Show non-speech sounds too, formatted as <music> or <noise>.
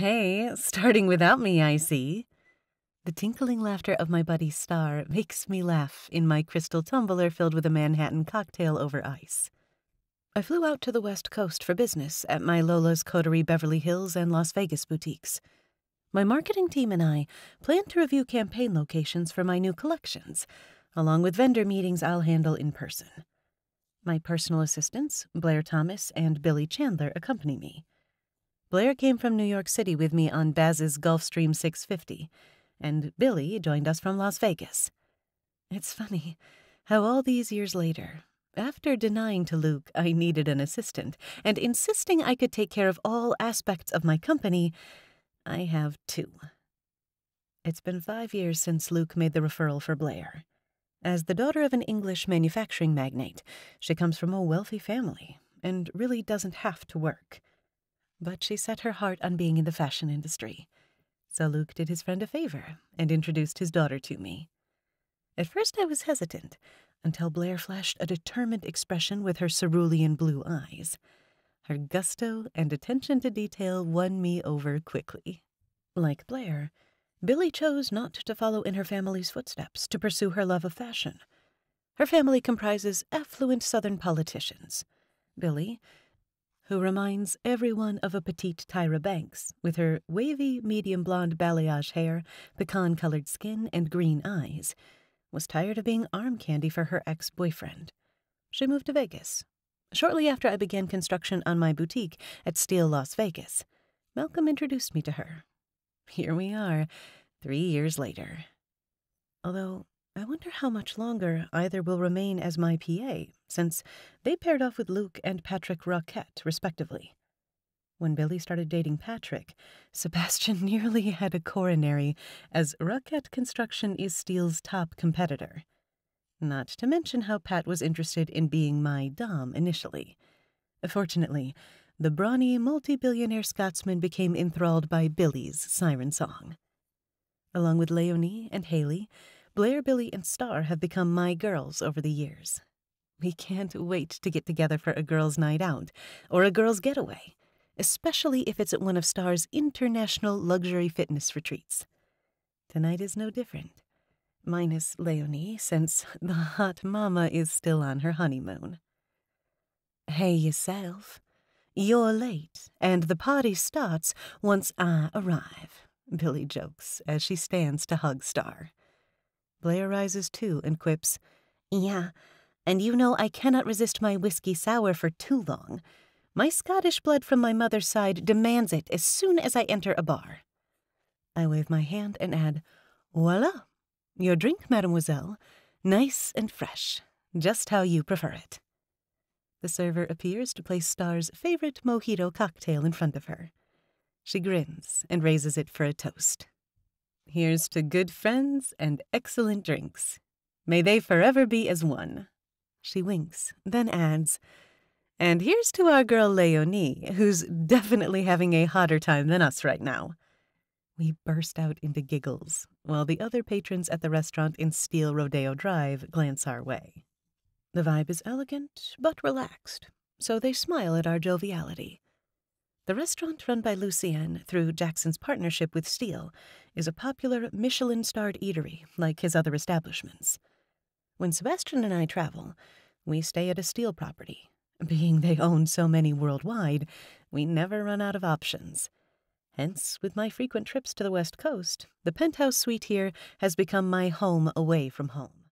hey, starting without me, I see. The tinkling laughter of my buddy Star makes me laugh in my crystal tumbler filled with a Manhattan cocktail over ice. I flew out to the West Coast for business at my Lola's Coterie Beverly Hills and Las Vegas boutiques. My marketing team and I plan to review campaign locations for my new collections, along with vendor meetings I'll handle in person. My personal assistants, Blair Thomas and Billy Chandler, accompany me. Blair came from New York City with me on Baz's Gulfstream 650, and Billy joined us from Las Vegas. It's funny how all these years later, after denying to Luke I needed an assistant and insisting I could take care of all aspects of my company, I have two. It's been five years since Luke made the referral for Blair. As the daughter of an English manufacturing magnate, she comes from a wealthy family and really doesn't have to work but she set her heart on being in the fashion industry. So Luke did his friend a favor and introduced his daughter to me. At first I was hesitant, until Blair flashed a determined expression with her cerulean blue eyes. Her gusto and attention to detail won me over quickly. Like Blair, Billy chose not to follow in her family's footsteps to pursue her love of fashion. Her family comprises affluent Southern politicians. Billy, who reminds everyone of a petite Tyra Banks with her wavy, medium blonde balayage hair, pecan colored skin, and green eyes, was tired of being arm candy for her ex boyfriend. She moved to Vegas. Shortly after I began construction on my boutique at Steel Las Vegas, Malcolm introduced me to her. Here we are, three years later. Although I wonder how much longer either will remain as my PA, since they paired off with Luke and Patrick Roquette, respectively. When Billy started dating Patrick, <laughs> Sebastian <laughs> nearly had a coronary, as Roquette Construction is Steele's top competitor. Not to mention how Pat was interested in being my Dom initially. Fortunately, the brawny multi billionaire Scotsman became enthralled by Billy's siren song. Along with Leonie and Haley, Blair, Billy, and Star have become my girls over the years. We can't wait to get together for a girls' night out or a girls' getaway, especially if it's at one of Star's international luxury fitness retreats. Tonight is no different, minus Leonie, since <laughs> the hot mama is still on her honeymoon. Hey yourself, you're late, and the party starts once I arrive, Billy jokes as she stands to hug Star. Blair rises too and quips, Yeah, and you know I cannot resist my whiskey sour for too long. My Scottish blood from my mother's side demands it as soon as I enter a bar. I wave my hand and add, Voila! Your drink, mademoiselle. Nice and fresh, just how you prefer it. The server appears to place Star's favorite mojito cocktail in front of her. She grins and raises it for a toast. Here's to good friends and excellent drinks. May they forever be as one. She winks, then adds, And here's to our girl Leonie, who's definitely having a hotter time than us right now. We burst out into giggles, while the other patrons at the restaurant in Steel Rodeo Drive glance our way. The vibe is elegant but relaxed, so they smile at our joviality. The restaurant run by Lucien through Jackson's partnership with Steele is a popular Michelin starred eatery like his other establishments. When Sebastian and I travel, we stay at a Steele property. Being they own so many worldwide, we never run out of options. Hence, with my frequent trips to the West Coast, the penthouse suite here has become my home away from home.